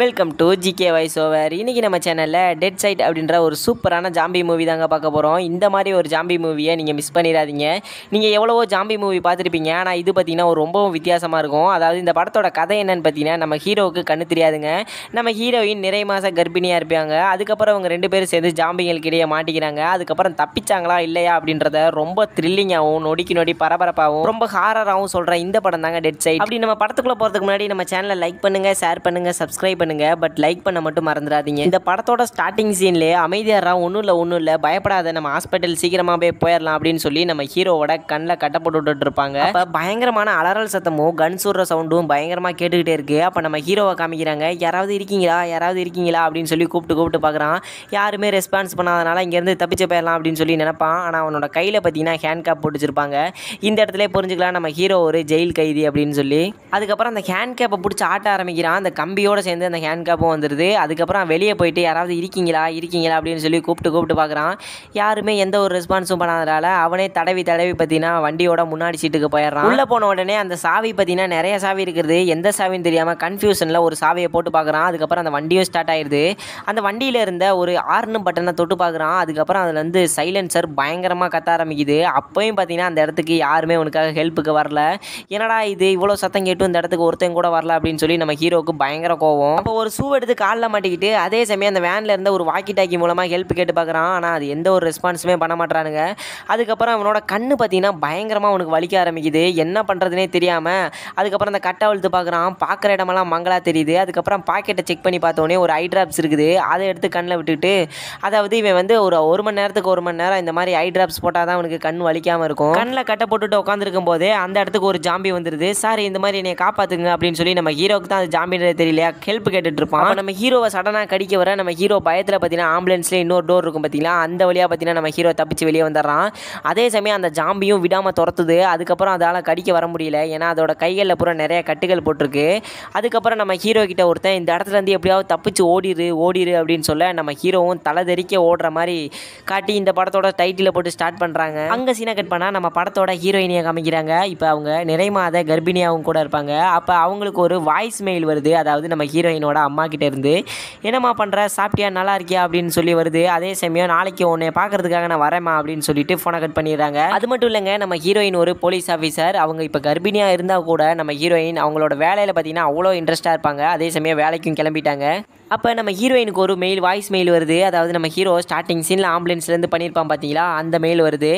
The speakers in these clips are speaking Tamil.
welcome to GK voice over இன்றைக்கி நம்ம சேனலில் டெட் சைட் அப்படின்ற ஒரு சூப்பரான ஜாம்பி மூவி தாங்க பார்க்க போகிறோம் இந்த மாதிரி ஒரு ஜாம்பி மூவியை நீங்கள் மிஸ் பண்ணிடாதீங்க நீங்கள் எவ்வளவோ ஜாம்பி மூவி பார்த்துருப்பீங்க ஆனால் இது பார்த்திங்கன்னா ஒரு ரொம்பவும் வித்தியாசமாக இருக்கும் அதாவது இந்த படத்தோட கதை என்னென்னு பார்த்தீங்கன்னா நம்ம ஹீரோவுக்கு கண்ணு தெரியாதுங்க நம்ம ஹீரோயின் நிறை மாத கர்ப்பிணியாக இருப்பாங்க அதுக்கப்புறம் அவங்க ரெண்டு பேரும் சேர்ந்து ஜாம்பிங்களுக்கிடையே மாட்டிக்கிறாங்க அதுக்கப்புறம் தப்பிச்சாங்களா இல்லையா அப்படின்றத ரொம்ப த்ரில்லிங்காகவும் நொடிக்கு நொடி பரபரப்பாகவும் ரொம்ப ஹாரராகவும் சொல்கிற இந்த படம் தாங்க டெட் சைட் அப்படி நம்ம படத்துக்குள்ளே போகிறதுக்கு முன்னாடி நம்ம சேனலை லைக் பண்ணுங்கள் ஷேர் பண்ணுங்கள் சப்ஸ்கிரைப் பண்ணுங்கள் பண்ணுங்க பட் லைக் பண்ண மட்டும் மறந்துடாதீங்க இந்த படத்தோட ஸ்டார்டிங் சீன்லேயே அமைதியாரா ஒன்றும் இல்லை ஒன்றும் இல்லை பயப்படாத நம்ம ஹாஸ்பிட்டல் சீக்கிரமாக போய் போயிடலாம் அப்படின்னு சொல்லி நம்ம ஹீரோவோட கண்ணில் கட்ட போட்டுட்டு இருப்பாங்க பயங்கரமான அலறல் சத்தமும் கன் சுடுற சவுண்டும் பயங்கரமாக கேட்டுக்கிட்டே இருக்குது அப்போ நம்ம ஹீரோவை காமிக்கிறாங்க யாராவது இருக்கீங்களா யாராவது இருக்கீங்களா அப்படின்னு சொல்லி கூப்பிட்டு கூப்பிட்டு பார்க்குறான் யாருமே ரெஸ்பான்ஸ் பண்ணாதனால இங்கேருந்து தப்பிச்சு போயிடலாம் அப்படின்னு சொல்லி நினப்பான் ஆனால் அவனோட கையில் பார்த்தீங்கன்னா ஹேண்ட் கேப் போட்டு இந்த இடத்துல புரிஞ்சுக்கலாம் நம்ம ஹீரோ ஒரு ஜெயில் கைதி அப்படின்னு சொல்லி அதுக்கப்புறம் அந்த ஹேண்ட் கேப்பை பிடிச்சி ஆட்ட ஆரம்பிக்கிறான் அந்த கம்பியோட சேர்ந்து அந்த அவனுக்கு ஹேண்ட் கேப்பும் வந்துடுது அதுக்கப்புறம் வெளியே போயிட்டு யாராவது இருக்கீங்களா இருக்கீங்களா அப்படின்னு சொல்லி கூப்பிட்டு கூப்பிட்டு பார்க்குறான் யாருமே எந்த ஒரு ரெஸ்பான்ஸும் பண்ணாதனால அவனே தடவி தடவி பார்த்தீங்கன்னா வண்டியோட முன்னாடி சீட்டுக்கு போயிடுறான் உள்ளே போன உடனே அந்த சாவி பார்த்தீங்கன்னா நிறைய சாவி இருக்கிறது எந்த சாவின்னு தெரியாமல் கன்ஃபியூஷனில் ஒரு சாவியை போட்டு பார்க்குறான் அதுக்கப்புறம் அந்த வண்டியும் ஸ்டார்ட் ஆயிடுது அந்த வண்டியில் இருந்த ஒரு ஆர்னும் பட்டனை தொட்டு பார்க்குறான் அதுக்கப்புறம் அதில் வந்து சைலன்சர் பயங்கரமாக கத்த ஆரம்பிக்குது அப்போயும் பார்த்தீங்கன்னா அந்த இடத்துக்கு யாருமே உனக்காக ஹெல்ப்புக்கு வரல என்னடா இது இவ்வளோ சத்தம் கேட்டு இந்த இடத்துக்கு ஒருத்தன் கூட வரல அப்படின்னு சொல்லி நம்ம ஹீரோவுக்கு பயங்கர கோவம் அப்போ ஒரு ஷூ எடுத்து காலில் மாட்டிக்கிட்டு அதே சமயம் அந்த வேனில் இருந்த ஒரு வாக்கி டாக்கி மூலமாக ஹெல்ப் கேட்டு பார்க்குறான் ஆனால் அது எந்த ஒரு ரெஸ்பான்ஸுமே பண்ண மாட்டேறானுங்க அதுக்கப்புறம் அவனோட கண்ணு பார்த்தீங்கன்னா பயங்கரமாக அவனுக்கு வலிக்க ஆரம்பிக்குது என்ன பண்ணுறதுனே தெரியாமல் அதுக்கப்புறம் அந்த கட்டை அழுத்து பார்க்குறான் பார்க்குற இடமெல்லாம் மங்களாக தெரியுது அதுக்கப்புறம் பாக்கெட்டை செக் பண்ணி பார்த்தோடனே ஒரு ஐ ட்ராப்ஸ் இருக்குது அதை எடுத்து கண்ணில் விட்டுட்டு அதாவது இவன் வந்து ஒரு ஒரு மணி நேரத்துக்கு ஒரு மணி நேரம் இந்த மாதிரி ஐ ட்ராப்ஸ் போட்டால் தான் அவனுக்கு கண் வலிக்காமல் இருக்கும் கண்ணில் கட்டை போட்டுட்டு உட்காந்துருக்கும் போதே அந்த இடத்துக்கு ஒரு ஜாம்பி வந்துடுது சார் இந்த மாதிரி என்னை காப்பாற்றுங்க அப்படின்னு சொல்லி நம்ம ஹீரோக்கு தான் அது ஜாம்பின்றே தெரியலையா ஹெல்ப் ஹெல்ப் கேட்டுட்டு இருப்பான் நம்ம ஹீரோவை சடனாக கடிக்க வர நம்ம ஹீரோ பயத்தில் பார்த்தீங்கன்னா ஆம்புலன்ஸ்லேயே இன்னொரு டோர் இருக்கும் பார்த்தீங்களா அந்த வழியாக பார்த்தீங்கன்னா நம்ம ஹீரோ தப்பிச்சு வெளியே வந்துடுறான் அதே சமயம் அந்த ஜாம்பியும் விடாமல் துரத்துது அதுக்கப்புறம் அதால் கடிக்க வர முடியல ஏன்னா அதோட கைகளில் பூரா நிறைய கட்டுகள் போட்டிருக்கு அதுக்கப்புறம் நம்ம ஹீரோ கிட்ட ஒருத்தன் இந்த இடத்துலேருந்து எப்படியாவது தப்பிச்சு ஓடிடு ஓடிடு அப்படின்னு சொல்ல நம்ம ஹீரோவும் தலை தெறிக்க ஓடுற மாதிரி காட்டி இந்த படத்தோட டைட்டிலை போட்டு ஸ்டார்ட் பண்ணுறாங்க அங்கே சீனை கட் பண்ணால் நம்ம படத்தோட ஹீரோயினியை காமிக்கிறாங்க இப்போ அவங்க நிறைமாத கர்ப்பிணியாகவும் கூட இருப்பாங்க அப்போ அவங்களுக்கு ஒரு வாய்ஸ் மெயில் வருது அதாவது நம்ம ஹீரோயின் ஹீரோயினோட அம்மா இருந்து என்னம்மா பண்ணுற சாப்பிட்டியா நல்லா இருக்கியா அப்படின்னு சொல்லி வருது அதே சமயம் நாளைக்கு உன்னை பார்க்குறதுக்காக நான் வரேம்மா அப்படின்னு சொல்லிட்டு ஃபோனை கட் பண்ணிடுறாங்க அது மட்டும் இல்லைங்க நம்ம ஹீரோயின் ஒரு போலீஸ் ஆஃபீஸர் அவங்க இப்போ கர்ப்பிணியாக இருந்தால் கூட நம்ம ஹீரோயின் அவங்களோட வேலையில் பார்த்தீங்கன்னா அவ்வளோ இன்ட்ரெஸ்ட்டாக இருப்பாங்க அதே சமயம் வேலைக்கும் கிளம்பிட்டாங்க அப்போ நம்ம ஹீரோயினுக்கு ஒரு மெயில் வாய்ஸ் மெயில் வருது அதாவது நம்ம ஹீரோ ஸ்டார்டிங் சீனில் ஆம்புலன்ஸ்லேருந்து பண்ணியிருப்பான் பார்த்தீங்களா அந்த மெயில் வருது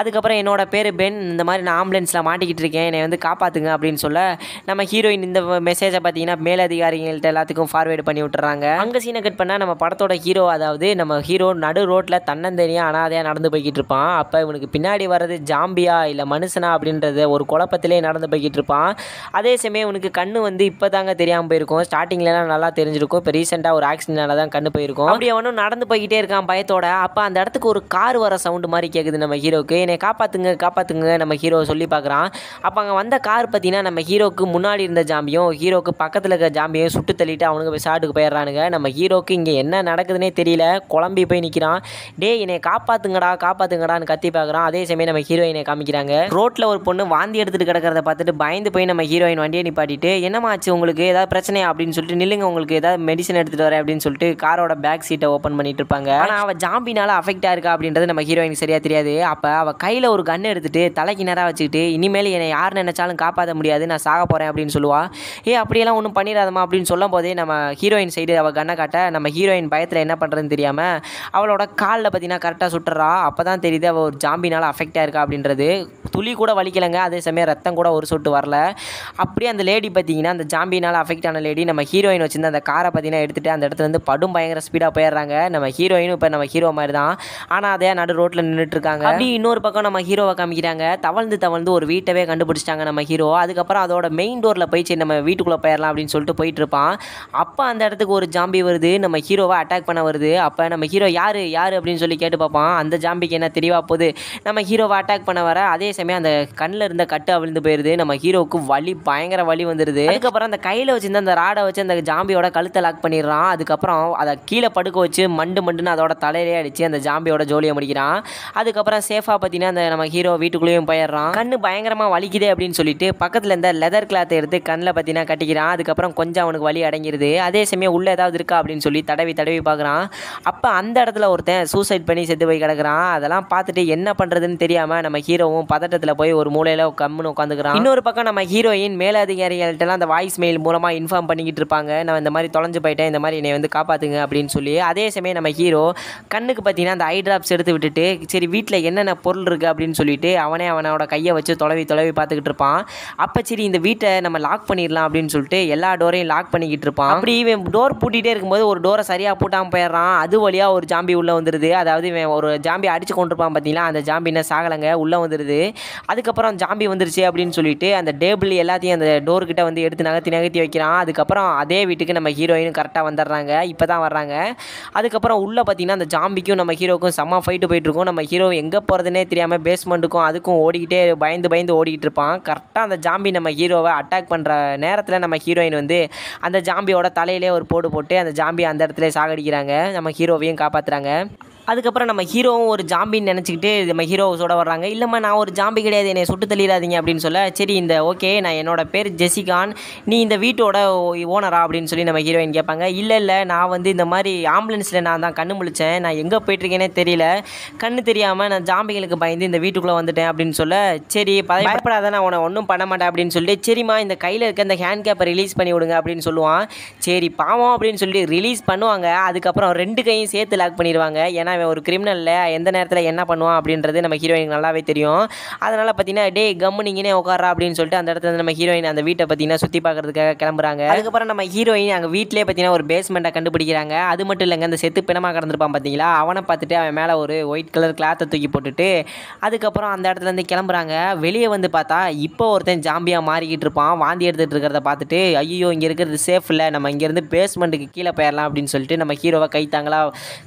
அதுக்கப்புறம் என்னோட பேர் பென் இந்த மாதிரி நான் ஆம்புலன்ஸில் மாட்டிக்கிட்டு இருக்கேன் என்னை வந்து காப்பாற்றுங்க அப்படின்னு சொல்ல நம்ம ஹீரோயின் இந்த மெசேஜை பார்த்தீங்கன்னா மேலதிகாரிகள்கிட்ட எல்லாத்துக்கும் ஃபார்வேர்டு பண்ணி விட்டுறாங்க அங்கே சீனை கட் பண்ணால் நம்ம படத்தோட ஹீரோ அதாவது நம்ம ஹீரோ நடு ரோட்டில் தன்னந்தனியாக அனாதையாக நடந்து போய்கிட்டு இருப்பான் அப்போ இவனுக்கு பின்னாடி வர்றது ஜாம்பியா இல்லை மனுஷனா அப்படின்றத ஒரு குழப்பத்திலே நடந்து போய்கிட்டு இருப்பான் அதே சமயம் இவனுக்கு கண்ணு வந்து இப்போ தாங்க தெரியாமல் போயிருக்கும் ஸ்டார்டிங்லாம் நல்லா தெரிஞ்சிருக்கும் இப்போ ரீசன் ரீசெண்டாக ஒரு ஆக்சிடென்ட்னால தான் கண்டு போயிருக்கும் அப்படி அவனும் நடந்து போய்கிட்டே இருக்கான் பயத்தோட அப்போ அந்த இடத்துக்கு ஒரு கார் வர சவுண்டு மாதிரி கேட்குது நம்ம ஹீரோக்கு என்னை காப்பாற்றுங்க காப்பாற்றுங்க நம்ம ஹீரோ சொல்லி பார்க்குறான் அப்போ அங்கே வந்த கார் பார்த்தீங்கன்னா நம்ம ஹீரோக்கு முன்னாடி இருந்த ஜாம்பியும் ஹீரோக்கு பக்கத்தில் இருக்கிற ஜாம்பியும் சுட்டு தள்ளிட்டு அவனுக்கு போய் சாட்டுக்கு போயிடுறானுங்க நம்ம ஹீரோக்கு இங்கே என்ன நடக்குதுன்னே தெரியல குழம்பி போய் நிற்கிறான் டே என்னை காப்பாற்றுங்கடா காப்பாற்றுங்கடான்னு கத்தி பார்க்குறான் அதே சமயம் நம்ம ஹீரோயினை காமிக்கிறாங்க ரோட்டில் ஒரு பொண்ணு வாந்தி எடுத்துகிட்டு கிடக்கிறத பார்த்துட்டு பயந்து போய் நம்ம ஹீரோயின் வண்டியை நிப்பாட்டிட்டு என்னமாச்சு உங்களுக்கு ஏதாவது பிரச்சனையா அப்படின்னு சொல்லிட்டு நில்லுங்க உங்களுக்கு ஏதாவது மெடிசன் எடுத்து எடுத்துட்டு வரேன் அப்படின்னு சொல்லிட்டு காரோட பேக் சீட்டை ஓப்பன் பண்ணிட்டு இருப்பாங்க ஆனால் அவள் ஜாம்பினால் அஃபெக்ட் ஆயிருக்கா அப்படின்றது நம்ம ஹீரோயினுக்கு சரியாக தெரியாது அப்போ அவள் கையில் ஒரு கன் எடுத்துட்டு தலைக்கு நேராக வச்சுக்கிட்டு இனிமேல் என்னை யார் நினைச்சாலும் காப்பாற்ற முடியாது நான் சாக போகிறேன் அப்படின்னு சொல்லுவா ஏ அப்படியெல்லாம் ஒன்றும் பண்ணிடாதமா அப்படின்னு சொல்லும் போதே நம்ம ஹீரோயின் சைடு அவள் கண்ணை காட்ட நம்ம ஹீரோயின் பயத்தில் என்ன பண்ணுறதுன்னு தெரியாமல் அவளோட காலில் பார்த்தீங்கன்னா கரெக்டாக சுட்டுறா அப்போ தான் தெரியுது அவள் ஒரு ஜாம்பினால் அஃபெக்ட் ஆயிருக்கா அப்படின்றது துளி கூட வலிக்கலைங்க அதே சமயம் ரத்தம் கூட ஒரு சொட்டு வரல அப்படியே அந்த லேடி பார்த்தீங்கன்னா அந்த ஜாம்பினால் அஃபெக்ட் ஆன லேடி நம்ம ஹீரோயின் வச்சுருந்த அந்த காரை பார்த்தீங்கன்னா எடுத்துகிட்டு அந்த இடத்துலேருந்து படும் பயங்கர ஸ்பீடாக போயிடுறாங்க நம்ம ஹீரோயினும் இப்போ நம்ம ஹீரோ மாதிரி தான் ஆனால் அதே நடு ரோட்டில் நின்றுட்டுருக்காங்க அப்படி இன்னொரு பக்கம் நம்ம ஹீரோவை காமிக்கிறாங்க தவழ்ந்து தவழ்ந்து ஒரு வீட்டவே கண்டுபிடிச்சிட்டாங்க நம்ம ஹீரோ அதுக்கப்புறம் அதோட மெயின் டோரில் போய் சரி நம்ம வீட்டுக்குள்ளே போயிடலாம் அப்படின்னு சொல்லிட்டு போயிட்டு இருப்பான் அப்போ அந்த இடத்துக்கு ஒரு ஜாம்பி வருது நம்ம ஹீரோவை அட்டாக் பண்ண வருது அப்போ நம்ம ஹீரோ யார் யார் அப்படின்னு சொல்லி கேட்டு பார்ப்பான் அந்த ஜாம்பிக்கு என்ன தெளிவாக போகுது நம்ம ஹீரோவை அட்டாக் பண்ண வர அதே சமயம் அந்த கண்ணில் இருந்த கட்டு அவிழ்ந்து போயிடுது நம்ம ஹீரோவுக்கு வலி பயங்கர வலி வந்துடுது அதுக்கப்புறம் அந்த கையில் வச்சுருந்த அந்த ராடை வச்சு அந்த ஜாம்பியோட கழுத்தை லாக் பண்ணி பண்ணிடுறான் அதுக்கப்புறம் அதை கீழே படுக்க வச்சு மண்டு மண்டுன்னு அதோட தலையிலே அடித்து அந்த ஜாம்பியோட ஜோலியை முடிக்கிறான் அதுக்கப்புறம் சேஃபாக பார்த்தீங்கன்னா அந்த நம்ம ஹீரோ வீட்டுக்குள்ளேயும் போயிடுறான் கண்ணு பயங்கரமாக வலிக்குது அப்படின்னு சொல்லிட்டு பக்கத்தில் இருந்த லெதர் கிளாத்தை எடுத்து கண்ணில் பார்த்தீங்கன்னா கட்டிக்கிறான் அதுக்கப்புறம் கொஞ்சம் அவனுக்கு வலி அடங்கிடுது அதே சமயம் உள்ளே ஏதாவது இருக்கா அப்படின்னு சொல்லி தடவி தடவி பார்க்குறான் அப்போ அந்த இடத்துல ஒருத்தன் சூசைட் பண்ணி செத்து போய் கிடக்குறான் அதெல்லாம் பார்த்துட்டு என்ன பண்ணுறதுன்னு தெரியாமல் நம்ம ஹீரோவும் பதட்டத்தில் போய் ஒரு மூலையில் கம்முன்னு உட்காந்துக்கிறான் இன்னொரு பக்கம் நம்ம ஹீரோயின் மேலதிகாரிகள்ட்டெல்லாம் அந்த வாய்ஸ் மெயில் மூலமாக இன்ஃபார்ம் பண்ணிக்கிட்டு இருப்பாங்க நான் இந்த மாதிரி தொலைஞ்சு போயிட்டேன் இந்த மாதிரி என்னை வந்து காப்பாற்றுங்க அப்படின்னு சொல்லி அதே சமயம் நம்ம ஹீரோ கண்ணுக்கு பார்த்தீங்கன்னா அந்த ஐ ட்ராப்ஸ் எடுத்து விட்டுட்டு சரி வீட்டில் என்னென்ன பொருள் இருக்குது அப்படின்னு சொல்லிட்டு அவனே அவனோட கையை வச்சு தொலைவி தொலைவி பார்த்துக்கிட்டு இருப்பான் அப்போ சரி இந்த வீட்டை நம்ம லாக் பண்ணிடலாம் அப்படின்னு சொல்லிட்டு எல்லா டோரையும் லாக் பண்ணிக்கிட்டு இருப்பான் அப்படி இவன் டோர் பூட்டிகிட்டே இருக்கும்போது ஒரு டோரை சரியாக பூட்டாமல் போயிடுறான் அது வழியாக ஒரு ஜாம்பி உள்ளே வந்துடுது அதாவது இவன் ஒரு ஜாம்பி அடித்து கொண்டிருப்பான் பார்த்தீங்களா அந்த ஜாம்பி என்ன சாகலைங்க உள்ளே வந்துடுது அதுக்கப்புறம் ஜாம்பி வந்துருச்சு அப்படின்னு சொல்லிட்டு அந்த டேபிள் எல்லாத்தையும் அந்த டோர்கிட்ட வந்து எடுத்து நகர்த்தி நகர்த்தி வைக்கிறான் அதுக்கப்புறம் அதே வீட்டுக்கு நம்ம ஹீரோயின் கரெக்டாக லேட்டாக வந்துடுறாங்க இப்போ தான் வர்றாங்க அதுக்கப்புறம் உள்ளே பார்த்தீங்கன்னா அந்த ஜாம்பிக்கும் நம்ம ஹீரோக்கும் செம்ம ஃபைட்டு போயிட்டுருக்கும் நம்ம ஹீரோ எங்கே போகிறதுனே தெரியாமல் பேஸ்மெண்ட்டுக்கும் அதுக்கும் ஓடிக்கிட்டே பயந்து பயந்து ஓடிக்கிட்டு இருப்பான் கரெக்டாக அந்த ஜாம்பி நம்ம ஹீரோவை அட்டாக் பண்ணுற நேரத்தில் நம்ம ஹீரோயின் வந்து அந்த ஜாம்பியோட தலையிலே ஒரு போடு போட்டு அந்த ஜாம்பி அந்த இடத்துல சாகடிக்கிறாங்க நம்ம ஹீரோவையும் காப்பாற்றுறாங்க அதுக்கப்புறம் நம்ம ஹீரோவும் ஒரு ஜாம்பின்னு நினச்சிக்கிட்டு நம்ம ஹீரோவை சுட வர்றாங்க இல்லைம்மா நான் ஒரு ஜாம்பி கிடையாது என்னை சுட்டு தள்ளிடாதீங்க அப்படின்னு சொல்ல சரி இந்த ஓகே நான் என்னோட பேர் ஜெசிகான் நீ இந்த வீட்டோட ஓனரா அப்படின்னு சொல்லி நம்ம ஹீரோயின் கேட்பாங்க இல்லை இல்லை நான் வந்து இந்த மாதிரி ஆம்புலன்ஸில் நான் தான் கண்ணு முழிச்சேன் நான் எங்கே போயிட்டுருக்கேனே தெரியல கண்ணு தெரியாமல் நான் ஜாம்பிகளுக்கு பயந்து இந்த வீட்டுக்குள்ளே வந்துட்டேன் அப்படின்னு சொல்ல சரி பயப்படாத நான் உன ஒன்றும் பண்ண மாட்டேன் அப்படின்னு சொல்லிட்டு சரிம்மா இந்த கையில் இருக்க இந்த ஹேண்ட் கேப்பை ரிலீஸ் பண்ணி விடுங்க அப்படின்னு சொல்லுவான் சரி பாவம் அப்படின்னு சொல்லி ரிலீஸ் பண்ணுவாங்க அதுக்கப்புறம் ரெண்டு கையும் சேர்த்து லாக் பண்ணிடுவாங்க ஏன்னா அவன் ஒரு கிரிமினலில் எந்த நேரத்தில் என்ன பண்ணுவான் அப்படின்றது நம்ம ஹீரோயினுக்கு நல்லாவே தெரியும் அதனால் பார்த்தீங்கன்னா டே கம்மு நீங்கனே உட்காரா அப்படின்னு சொல்லிட்டு அந்த இடத்துல நம்ம ஹீரோயின் அந்த வீட்டை பார்த்தீங்கன்னா சுற்றி பார்க்குறதுக்காக கிளம்புறாங்க அதுக்கப்புறம் நம்ம ஹீரோயின் அங்கே வீட்டிலே பார்த்தீங்கன்னா ஒரு பேஸ்மெண்ட்டை கண்டுபிடிக்கிறாங்க அது மட்டும் இல்லைங்க அந்த செத்து பிணமாக கிடந்திருப்பான் பார்த்தீங்களா அவனை பார்த்துட்டு அவன் மேலே ஒரு ஒயிட் கலர் கிளாத்தை தூக்கி போட்டுட்டு அதுக்கப்புறம் அந்த இடத்துலேருந்து கிளம்புறாங்க வெளியே வந்து பார்த்தா இப்போ ஒருத்தன் ஜாம்பியாக மாறிக்கிட்டு இருப்பான் வாந்தி எடுத்துகிட்டு இருக்கிறத பார்த்துட்டு ஐயோ இங்கே இருக்கிறது சேஃப் இல்லை நம்ம இங்கேருந்து பேஸ்மெண்ட்டுக்கு கீழே போயிடலாம் அப்படின்னு சொல்லிட்டு நம்ம ஹீரோவை கைத்தாங்களா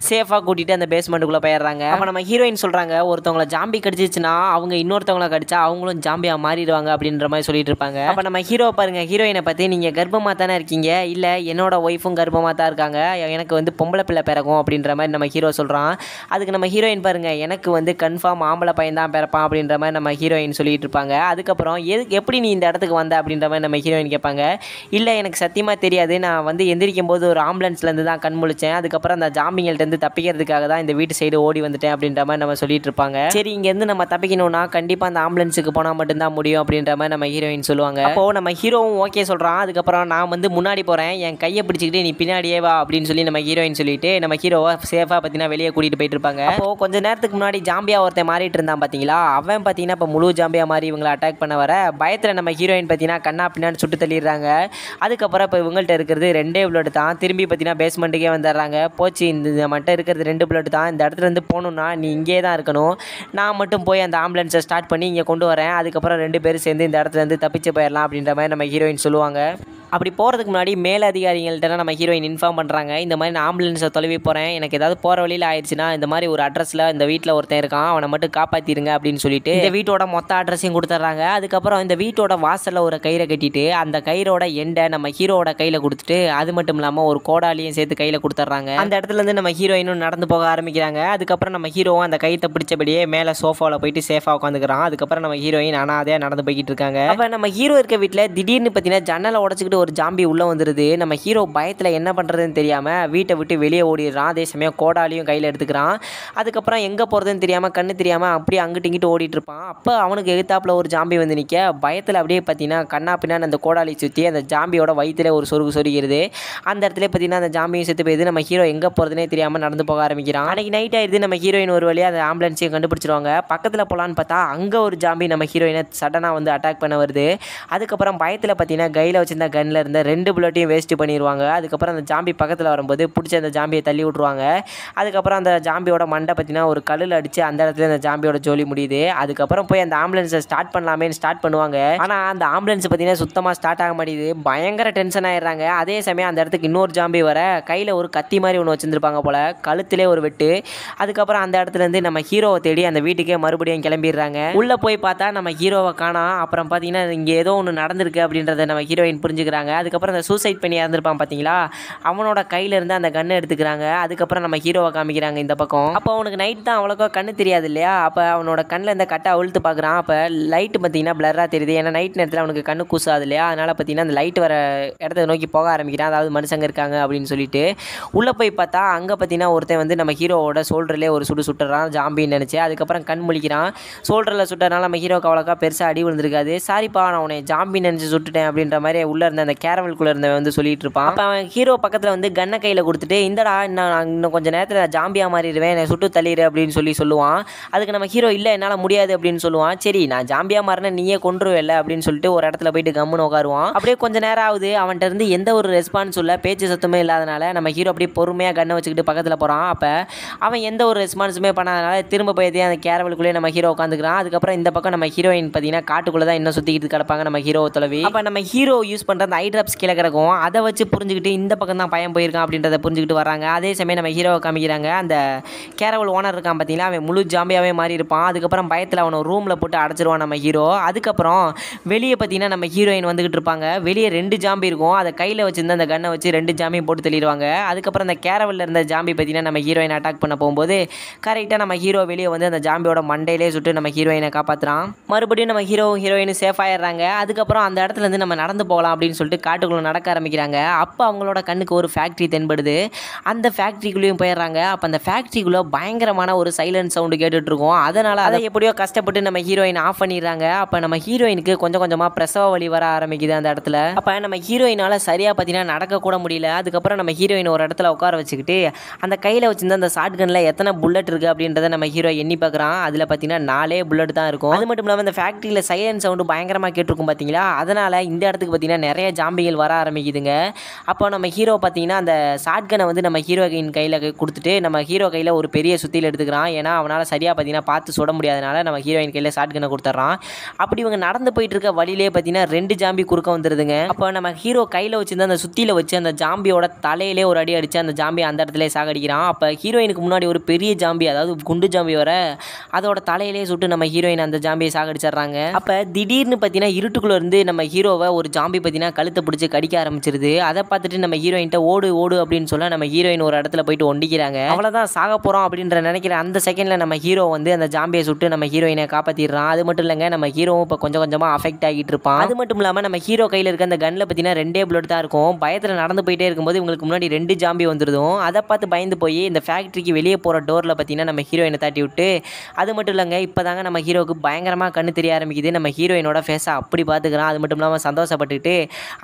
சேஃபாக கூட்டிகிட்டு அந்த பேஸ்மெண்ட்டுக்குள்ளே போயிடுறாங்க அப்போ நம்ம ஹீரோயின் சொல்கிறாங்க ஒருத்தவங்களை ஜாம்பி கடிச்சிச்சுன்னா அவங்க இன்னொருத்தவங்கள கடிச்சா அவங்களும் ஜாம்பியாக மாறிடுவாங்க அப்படின்ற மாதிரி சொல்லிட்டு இருப்பாங்க அப்போ நம்ம ஹீரோ பாருங்கள் ஹீரோயினை பற்றி நீங்கள் கர்ப்பமாக தானே இருக்கீங்க இல்லை என்னோட ஒய்ஃபும் கர்ப்பமாக தான் இருக்காங்க எனக்கு வந்து பொம்பளை பிள்ளை பிறக்கும் அப்படின்ற மாதிரி நம்ம ஹீரோ சொல்கிறான் அதுக்கு நம்ம ஹீரோயின் பாருங்கள் எனக்கு வந்து கன்ஃபார்ம் ஆம்பளை பையன் தான் பிறப்பான் அப்படின்ற மாதிரி நம்ம ஹீரோயின் சொல்லிட்டு இருப்பாங்க அதுக்கப்புறம் எதுக்கு எப்படி நீ இந்த இடத்துக்கு வந்த அப்படின்ற மாதிரி நம்ம ஹீரோயின் கேட்பாங்க இல்லை எனக்கு சத்தியமாக தெரியாது நான் வந்து எந்திரிக்கும் போது ஒரு ஆம்புலன்ஸ்லேருந்து தான் கண் முழிச்சேன் அதுக்கப்புறம் அந்த ஜாம்பிங்கள்ட்டேருந்து தப்பிக்கிறதுக்காக தான் இந்த வீட்டு சைடு ஓடி வந்துட்டேன் அப்படின்ற மாதிரி நம்ம சொல்லிட்டு இருப்பாங்க சரி இங்கேருந்து நம்ம தப்பிக்கணும்னா கண்டிப்பாக அந்த ஆம்புலன்ஸுக்கு போனால் மட்டும்தான் முடியும் அப்படின்ற மாதிரி நம்ம ஹீரோயின் சொல்லுவாங்க அப்போது நம்ம ஹீரோவும் ஓகே சொல்கிறான் அதுக்கப்புறம் நான் வந்து முன்னாடி போகிறேன் என் கையை பிடிச்சிக்கிட்டு நீ பின்னாடியே வா அப்படின்னு சொல்லி நம்ம ஹீரோயின் சொல்லிட்டு நம்ம ஹீரோவை சேஃபாக பார்த்தீங்கன்னா வெளியே கூட்டிகிட்டு போயிட்டு இருப்பாங்க அப்போது கொஞ்ச நேரத்துக்கு முன்னாடி ஜாம்பியா ஒருத்தன் மாறிட்டு இருந்தான் பார்த்தீங்களா அவன் பார்த்தீங்கன்னா இப்போ முழு ஜாம்பியா மாதிரி இவங்களை அட்டாக் பண்ண வர பயத்தில் நம்ம ஹீரோயின் பார்த்தீங்கன்னா கண்ணா பின்னான்னு சுட்டு தள்ளிடுறாங்க அதுக்கப்புறம் இப்போ இவங்கள்ட்ட இருக்கிறது ரெண்டே புல்லட் தான் திரும்பி பார்த்தீங்கன்னா பேஸ்மெண்ட்டுக்கே வந்துடுறாங்க போச்சு இந்த மட்டும் இருக்கிறது ரெண்டு புல்லட் தான் இந்த இடத்துல இருந்து போகணுன்னா நீ இங்கே தான் இருக்கணும் நான் மட்டும் போய் அந்த ஆம்புலன்ஸை ஸ்டார்ட் பண்ணி இங்கே கொண்டு வரேன் அதுக்கப்புறம் ரெண்டு பேரும் சேர்ந்து இந்த இடத்துல இருந்து தப்பிச்சு போயிடலாம் அப்படின்ற மாதிரி நம்ம ஹீரோயின் சொல்லுவாங்க அப்படி போகிறதுக்கு முன்னாடி அதிகாரிகள்கிட்ட நம்ம ஹீரோயின் இன்ஃபார்ம் பண்ணுறாங்க இந்த மாதிரி நான் ஆம்புலன்ஸை தொலைவி போகிறேன் எனக்கு ஏதாவது போகிற வழியில் ஆயிடுச்சுன்னா இந்த மாதிரி ஒரு அட்ரஸில் இந்த வீட்டில் ஒருத்தன் இருக்கான் அவனை மட்டும் காப்பாற்றிடுங்க அப்படின்னு சொல்லிட்டு இந்த வீட்டோட மொத்த அட்ரஸையும் கொடுத்துட்றாங்க அதுக்கப்புறம் இந்த வீட்டோட வாசலில் ஒரு கயிறை கட்டிட்டு அந்த கயிறோட எண்டை நம்ம ஹீரோவோட கையில் கொடுத்துட்டு அது மட்டும் இல்லாமல் ஒரு கோடாலியும் சேர்த்து கையில் கொடுத்துட்றாங்க அந்த இடத்துலேருந்து நம்ம ஹீரோயினும் நடந்து போக ஆரம்பிக்கிறாங்க அதுக்கப்புறம் நம்ம ஹீரோவும் அந்த கயிற்றை பிடிச்சபடியே மேலே சோஃபாவில் போயிட்டு சேஃபாக உட்காந்துக்கிறான் அதுக்கப்புறம் நம்ம ஹீரோயின் ஆனால் அதே நடந்து போய்கிட்டு இருக்காங்க அப்போ நம்ம ஹீரோ இருக்க வீட்டில் திடீர்னு பார்த்தீங்கன்னா ஜன்னலை உடச்சிக்கிட்டு ஒரு ஜாம்பி உள்ளே வந்துடுது நம்ம ஹீரோ பயத்தில் என்ன பண்ணுறதுன்னு தெரியாமல் வீட்டை விட்டு வெளியே ஓடிடுறான் அதே சமயம் கோடாலையும் கையில் எடுத்துக்கிறான் அதுக்கப்புறம் எங்கே போகிறதுன்னு தெரியாமல் கண்ணு தெரியாமல் அப்படியே அங்கிட்டு இங்கிட்டு ஓடிட்டு இருப்பான் அப்போ அவனுக்கு எதிர்த்தாப்பில் ஒரு ஜாம்பி வந்து நிற்க பயத்தில் அப்படியே பார்த்தீங்கன்னா கண்ணா பின்னாடி அந்த கோடாலி சுற்றி அந்த ஜாம்பியோட வயிற்றில் ஒரு சொருகு சொருகிறது அந்த இடத்துல பார்த்தீங்கன்னா அந்த ஜாம்பியும் செத்து போயிடுது நம்ம ஹீரோ எங்கே போகிறதுனே தெரியாமல் நடந்து போக ஆரம்பிக்கிறான் அன்றைக்கி நைட் ஆயிடுது நம்ம ஹீரோயின் ஒரு வழியாக அந்த ஆம்புலன்ஸையும் கண்டுபிடிச்சிருவாங்க பக்கத்தில் போகலான்னு பார்த்தா அங்கே ஒரு ஜாம்பி நம்ம ஹீரோயினை சடனாக வந்து அட்டாக் பண்ண வருது அதுக்கப்புறம் பயத்தில் பார்த்தீங்கன்னா கையில் வச்சுருந்த கன் கண்ணில் இருந்த ரெண்டு புல்லட்டையும் வேஸ்ட்டு பண்ணிடுவாங்க அதுக்கப்புறம் அந்த ஜாம்பி பக்கத்தில் வரும்போது பிடிச்சி அந்த ஜாம்பியை தள்ளி விட்ருவாங்க அதுக்கப்புறம் அந்த ஜாம்பியோட மண்டை பார்த்தீங்கன்னா ஒரு கல்லில் அடித்து அந்த இடத்துல அந்த ஜாம்பியோட ஜோலி முடியுது அதுக்கப்புறம் போய் அந்த ஆம்புலன்ஸை ஸ்டார்ட் பண்ணலாமேன்னு ஸ்டார்ட் பண்ணுவாங்க ஆனால் அந்த ஆம்புலன்ஸ் பார்த்தீங்கன்னா சுத்தமாக ஸ்டார்ட் ஆக மாட்டேங்குது பயங்கர டென்ஷன் ஆயிடுறாங்க அதே சமயம் அந்த இடத்துக்கு இன்னொரு ஜாம்பி வர கையில் ஒரு கத்தி மாதிரி ஒன்று வச்சுருந்துருப்பாங்க போல் கழுத்திலே ஒரு வெட்டு அதுக்கப்புறம் அந்த இடத்துலேருந்து நம்ம ஹீரோவை தேடி அந்த வீட்டுக்கே மறுபடியும் கிளம்பிடுறாங்க உள்ளே போய் பார்த்தா நம்ம ஹீரோவை காணாம் அப்புறம் பார்த்தீங்கன்னா இங்கே ஏதோ ஒன்று நடந்திருக்கு அப்படின்றத நம்ம ஹீரோயின் புரிஞ்சுக்கிறாங்க பண்ணுறாங்க அதுக்கப்புறம் அந்த சூசைட் பண்ணி இறந்துருப்பான் பார்த்தீங்களா அவனோட கையிலேருந்து அந்த கண்ணை எடுத்துக்கிறாங்க அதுக்கப்புறம் நம்ம ஹீரோவை காமிக்கிறாங்க இந்த பக்கம் அப்போ அவனுக்கு நைட் தான் அவ்வளோக்கா கண்ணு தெரியாது இல்லையா அப்போ அவனோட கண்ணில் இந்த கட்டை அவிழ்த்து பார்க்குறான் அப்போ லைட்டு பார்த்தீங்கன்னா பிளராக தெரியுது ஏன்னா நைட் நேரத்தில் அவனுக்கு கண்ணு கூசாது இல்லையா அதனால் பார்த்தீங்கன்னா அந்த லைட் வர இடத்த நோக்கி போக ஆரம்பிக்கிறான் அதாவது மனுஷங்க இருக்காங்க அப்படின்னு சொல்லிட்டு உள்ளே போய் பார்த்தா அங்கே பார்த்தீங்கன்னா ஒருத்தன் வந்து நம்ம ஹீரோவோட சோல்டர்லேயே ஒரு சுடு சுட்டுறான் ஜாம்பின்னு நினச்சி அதுக்கப்புறம் கண் முழிக்கிறான் சோல்டரில் சுட்டனால நம்ம ஹீரோவுக்கு அவ்வளோக்கா பெருசாக அடி விழுந்திருக்காது சாரிப்பா நான் உன்னை ஜாம்பி நினச்சி சுட்டுட்டேன் அப்படின்ற மாதிரி உள்ளே இருந்த அந்த அந்த கேரவல்குள்ளே இருந்தவன் வந்து சொல்லிட்டு இருப்பான் அப்போ அவன் ஹீரோ பக்கத்தில் வந்து கன்னை கையில் கொடுத்துட்டு இந்தடா நான் இன்னும் கொஞ்சம் நேரத்தில் ஜாம்பியா மாறிடுவேன் என்னை சுட்டு தள்ளிடு அப்படின்னு சொல்லி சொல்லுவான் அதுக்கு நம்ம ஹீரோ இல்லை என்னால் முடியாது அப்படின்னு சொல்லுவான் சரி நான் ஜாம்பியா மாறினா நீயே இல்லை அப்படின்னு சொல்லிட்டு ஒரு இடத்துல போயிட்டு கம்முன்னு உட்காருவான் அப்படியே கொஞ்சம் நேரம் ஆகுது அவன்கிட்ட இருந்து எந்த ஒரு ரெஸ்பான்ஸ் இல்லை பேச்சு சத்தமே இல்லாதனால நம்ம ஹீரோ அப்படியே பொறுமையாக கண்ணை வச்சுக்கிட்டு பக்கத்தில் போகிறான் அப்போ அவன் எந்த ஒரு ரெஸ்பான்ஸுமே பண்ணாதனால திரும்ப போய் அந்த கேரவலுக்குள்ளேயே நம்ம ஹீரோ உட்காந்துக்கிறான் அதுக்கப்புறம் இந்த பக்கம் நம்ம ஹீரோயின் பார்த்தீங்கன்னா காட்டுக்குள்ளே தான் இன்னும் சுற்றிக்கிட்டு கிடப்பாங்க நம்ம ஹீரோ தொலைவி அப்போ நம்ம ஹீரோ யூஸ் பண்ணுற அந்த ஐ ட்ராப்ஸ் கீழே கிடக்கும் அதை வச்சு புரிஞ்சுக்கிட்டு இந்த பக்கம் தான் பயம் போயிருக்கான் அப்படின்றத புரிஞ்சுக்கிட்டு வராங்க அதே சமயம் நம்ம ஹீரோவை காமிக்கிறாங்க அந்த கேரவல் ஓனர் இருக்கான் பார்த்தீங்களா அவன் முழு ஜாம்பியாகவே மாறி இருப்பான் அதுக்கப்புறம் பயத்தில் அவனை ரூமில் போட்டு அடைச்சிருவான் நம்ம ஹீரோ அதுக்கப்புறம் வெளியே பார்த்தீங்கன்னா நம்ம ஹீரோயின் வந்துக்கிட்டு இருப்பாங்க வெளியே ரெண்டு ஜாம்பி இருக்கும் அதை கையில் வச்சுருந்து அந்த கன்னை வச்சு ரெண்டு ஜாம்பியும் போட்டு தெளிடுவாங்க அதுக்கப்புறம் அந்த கேரவலில் இருந்த ஜாம்பி பார்த்தீங்கன்னா நம்ம ஹீரோயின் அட்டாக் பண்ண போகும்போது கரெக்டாக நம்ம ஹீரோ வெளியே வந்து அந்த ஜாம்பியோட மண்டையிலே சுட்டு நம்ம ஹீரோயினை காப்பாற்றுறான் மறுபடியும் நம்ம ஹீரோ ஹீரோயினும் சேஃப் ஆயிடுறாங்க அதுக்கப்புறம் அந்த இடத்துல இருந்து நம்ம நடந்து போகலாம் அப்படின்னு சொல்லி சொல்லிட்டு காட்டுக்குள்ளே நடக்க ஆரம்பிக்கிறாங்க அப்போ அவங்களோட கண்ணுக்கு ஒரு ஃபேக்ட்ரி தென்படுது அந்த ஃபேக்ட்ரிக்குள்ளேயும் போயிடுறாங்க அப்போ அந்த ஃபேக்ட்ரிக்குள்ளே பயங்கரமான ஒரு சைலண்ட் சவுண்டு கேட்டுட்ருக்கோம் அதனால் அதை எப்படியோ கஷ்டப்பட்டு நம்ம ஹீரோயின் ஆஃப் பண்ணிடுறாங்க அப்போ நம்ம ஹீரோயினுக்கு கொஞ்சம் கொஞ்சமாக பிரசவ வழி வர ஆரம்பிக்குது அந்த இடத்துல அப்போ நம்ம ஹீரோயினால் சரியாக பார்த்தீங்கன்னா நடக்கக்கூட முடியல அதுக்கப்புறம் நம்ம ஹீரோயின் ஒரு இடத்துல உட்கார வச்சுக்கிட்டு அந்த கையில் வச்சுருந்த அந்த ஷார்ட் கனில் எத்தனை புல்லட் இருக்குது அப்படின்றத நம்ம ஹீரோ எண்ணி பார்க்குறான் அதில் பார்த்தீங்கன்னா நாலே புல்லட் தான் இருக்கும் அது மட்டும் இல்லாமல் அந்த ஃபேக்ட்ரியில் சைலண்ட் சவுண்டு பயங்கரமாக கேட்டிருக்கும் பார்த்தீங்களா அதனால் இந்த இடத்துக்கு பார்த்தீங்கன்னா நிறைய ஜாம்பிகள் வர ஆரம்பிக்குதுங்க அப்போ நம்ம ஹீரோ பார்த்தீங்கன்னா அந்த ஷாட்கனை வந்து நம்ம ஹீரோயின் கையில் கொடுத்துட்டு நம்ம ஹீரோ கையில் ஒரு பெரிய சுத்தியில் எடுத்துக்கிறான் ஏன்னா அவனால் சரியாக பார்த்தீங்கன்னா பார்த்து சுட முடியாதனால நம்ம ஹீரோயின் கையில் ஷாட்கனை கொடுத்துட்றான் அப்படி இவங்க நடந்து போயிட்டு இருக்க வழியிலே பார்த்தீங்கன்னா ரெண்டு ஜாம்பி குறுக்க வந்துருதுங்க அப்போ நம்ம ஹீரோ கையில் வச்சுருந்த அந்த சுத்தியில் வச்சு அந்த ஜாம்பியோட தலையிலே ஒரு அடி அடித்து அந்த ஜாம்பி அந்த இடத்துல சாகடிக்கிறான் அப்போ ஹீரோயினுக்கு முன்னாடி ஒரு பெரிய ஜாம்பி அதாவது குண்டு ஜாம்பி வர அதோட தலையிலே சுட்டு நம்ம ஹீரோயின் அந்த ஜாம்பியை சாகடிச்சிடுறாங்க அப்போ திடீர்னு பார்த்தீங்கன்னா இருட்டுக்குள்ளே இருந்து நம்ம ஹீரோவை ஒரு ஜாம்பி பார்த்தீங்கன்னா கழுத்தை பிடிச்சி கடிக்க ஆரம்பிச்சிருது அதை பார்த்துட்டு நம்ம ஹீரோயின்ட்ட ஓடு ஓடு அப்படின்னு சொல்ல நம்ம ஹீரோயின் ஒரு இடத்துல போயிட்டு ஒண்டிக்கிறாங்க அவ்வளோதான் சாக போகிறோம் அப்படின்ற நினைக்கிற அந்த செகண்டில் நம்ம ஹீரோ வந்து அந்த ஜாம்பியை சுட்டு நம்ம ஹீரோயினை காப்பாற்றிடுறான் அது மட்டும் இல்லைங்க நம்ம ஹீரோவும் இப்போ கொஞ்சம் கொஞ்சமாக அஃபெக்ட் ஆகிட்டு இருப்பான் அது மட்டும் இல்லாமல் நம்ம ஹீரோ கையில் இருக்க அந்த கன்னில் பார்த்தீங்கன்னா ரெண்டே புல்லட் தான் இருக்கும் பயத்தில் நடந்து போயிட்டே இருக்கும்போது இவங்களுக்கு முன்னாடி ரெண்டு ஜாம்பி வந்துருதும் அதை பார்த்து பயந்து போய் இந்த ஃபேக்ட்ரிக்கு வெளியே போகிற டோரில் பார்த்தீங்கன்னா நம்ம ஹீரோயினை தாட்டி விட்டு அது மட்டும் இல்லைங்க இப்போ தாங்க நம்ம ஹீரோவுக்கு பயங்கரமாக கண்ணு தெரிய ஆரம்பிக்குது நம்ம ஹீரோயினோட ஃபேஸை அப்படி பார்த்துக்கிறான் அது மட்டும் இல்லாமல் சந்தோஷப்பட்டுக்கிட்டு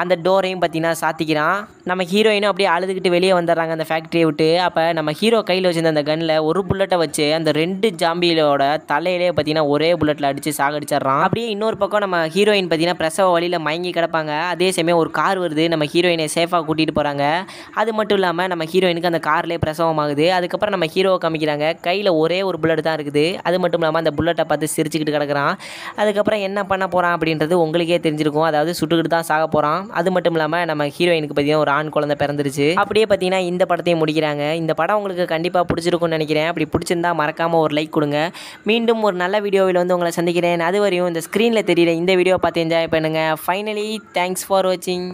அந்த டோரையும் பார்த்தீங்கன்னா சாத்திக்கிறான் நம்ம ஹீரோயினும் அப்படியே அழுதுகிட்டு வெளியே வந்துடுறாங்க அந்த ஃபேக்ட்ரியை விட்டு அப்போ நம்ம ஹீரோ கையில் வச்சிருந்த அந்த கனில் ஒரு புல்லட்டை வச்சு அந்த ரெண்டு ஜாம்பியோட தலையிலே பார்த்தீங்கன்னா ஒரே புல்லட்டில் அடித்து சாகடிச்சிட்றான் அப்படியே இன்னொரு பக்கம் நம்ம ஹீரோயின் பார்த்தீங்கன்னா பிரசவ வழியில் மயங்கி கிடப்பாங்க அதே சமயம் ஒரு கார் வருது நம்ம ஹீரோயினை சேஃபாக கூட்டிகிட்டு போகிறாங்க அது மட்டும் இல்லாமல் நம்ம ஹீரோயினுக்கு அந்த கார்லேயே பிரசவம் ஆகுது அதுக்கப்புறம் நம்ம ஹீரோவை காமிக்கிறாங்க கையில் ஒரே ஒரு புல்லட் தான் இருக்குது அது மட்டும் இல்லாமல் அந்த புல்லட்டை பார்த்து சிரிச்சுக்கிட்டு கிடக்கிறான் அதுக்கப்புறம் என்ன பண்ண போகிறான் அப்படின்றது உங்களுக்கே தெரிஞ்சிருக்கும் அதாவது சுட்டுக்கிட்டு தான் சாக போகிறான் தான் அது மட்டும் இல்லாமல் நம்ம ஹீரோயினுக்கு பார்த்தீங்கன்னா ஒரு ஆண் குழந்தை பிறந்துருச்சு அப்படியே பார்த்தீங்கன்னா இந்த படத்தையும் முடிக்கிறாங்க இந்த படம் உங்களுக்கு கண்டிப்பாக பிடிச்சிருக்கும்னு நினைக்கிறேன் அப்படி பிடிச்சிருந்தா மறக்காமல் ஒரு லைக் கொடுங்க மீண்டும் ஒரு நல்ல வீடியோவில் வந்து உங்களை சந்திக்கிறேன் அது வரையும் இந்த ஸ்க்ரீனில் தெரியல இந்த வீடியோ பார்த்து என்ஜாய் பண்ணுங்கள் ஃபைனலி தேங்க்ஸ் ஃபார் வாட்சிங்